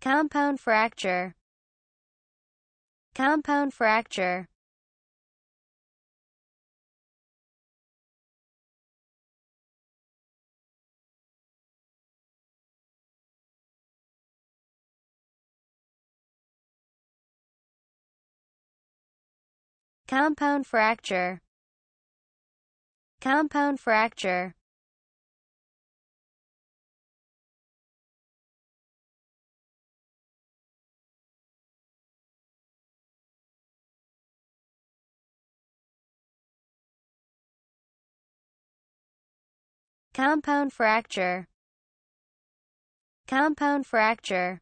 Compound fracture. Compound fracture. Compound fracture. Compound fracture. Compound fracture. Compound fracture.